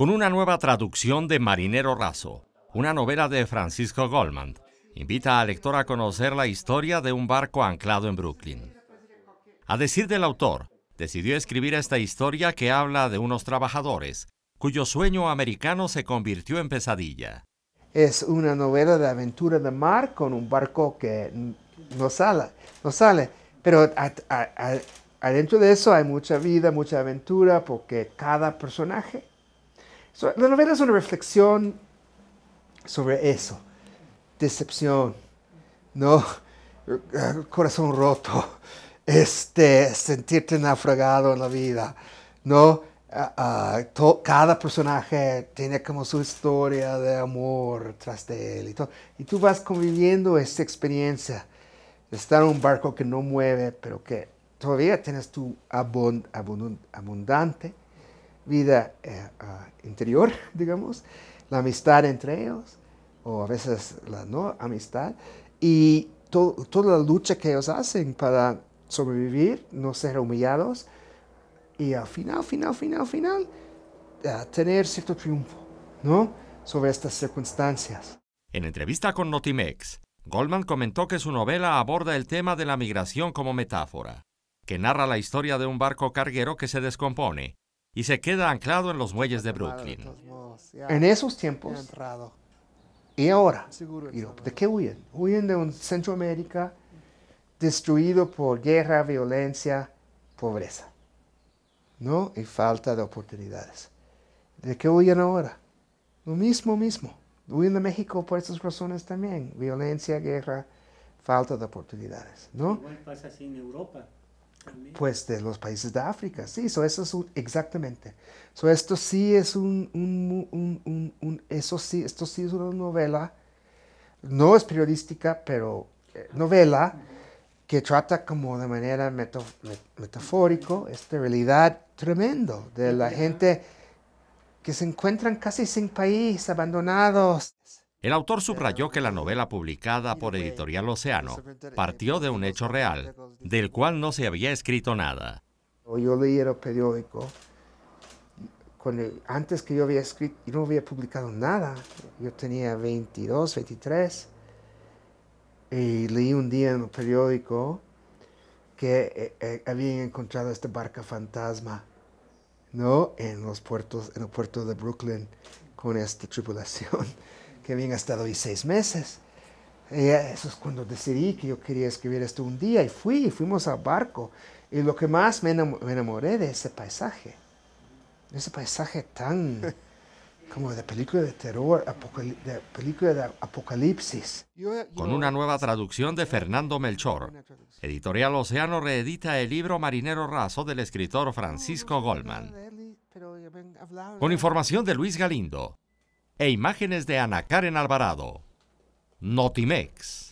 con una nueva traducción de Marinero Raso, una novela de Francisco Goldman. Invita al lector a conocer la historia de un barco anclado en Brooklyn. A decir del autor, decidió escribir esta historia que habla de unos trabajadores cuyo sueño americano se convirtió en pesadilla. Es una novela de aventura de mar con un barco que no sale, no sale. Pero adentro de eso hay mucha vida, mucha aventura, porque cada personaje la novela es una reflexión sobre eso. Decepción, ¿no? Corazón roto, este, sentirte naufragado en la vida, ¿no? Ah, ah, cada personaje tiene como su historia de amor tras de él y todo. Y tú vas conviviendo esta experiencia de estar en un barco que no mueve, pero que todavía tienes tu abundante vida eh, ah, interior, digamos, la amistad entre ellos, o a veces la no amistad, y toda la lucha que ellos hacen para sobrevivir, no ser humillados, y al final, final, final, final, ah, tener cierto triunfo, ¿no? Sobre estas circunstancias. En entrevista con Notimex, Goldman comentó que su novela aborda el tema de la migración como metáfora, que narra la historia de un barco carguero que se descompone y se queda anclado en los muelles de Brooklyn. En esos tiempos y ahora, ¿de qué huyen? Huyen de un Centroamérica destruido por guerra, violencia, pobreza, ¿no? Y falta de oportunidades. ¿De qué huyen ahora? Lo mismo, mismo. Huyen de México por esas razones también. Violencia, guerra, falta de oportunidades, ¿no? pasa así en Europa pues de los países de África. Sí, eso es exactamente. esto sí es un, un, eso sí, esto sí es una novela, no es periodística, pero eh, novela que trata como de manera metafórica metafórico esta realidad tremendo de la gente que se encuentran casi sin país, abandonados. El autor subrayó que la novela publicada por Editorial Océano partió de un hecho real, del cual no se había escrito nada. Yo leí el periódico, antes que yo había escrito, yo no había publicado nada, yo tenía 22, 23, y leí un día en el periódico que eh, eh, habían encontrado esta barca fantasma, ¿no? En los puertos, en el puerto de Brooklyn, con esta tripulación que habían estado ahí seis meses. eso es cuando decidí que yo quería escribir esto un día y fui, y fuimos al barco. Y lo que más me enamoré de ese paisaje, ese paisaje tan como de película de terror, de película de apocalipsis. Con una nueva traducción de Fernando Melchor, Editorial Océano reedita el libro Marinero Raso del escritor Francisco Goldman. Con información de Luis Galindo e imágenes de Ana Karen Alvarado. Notimex.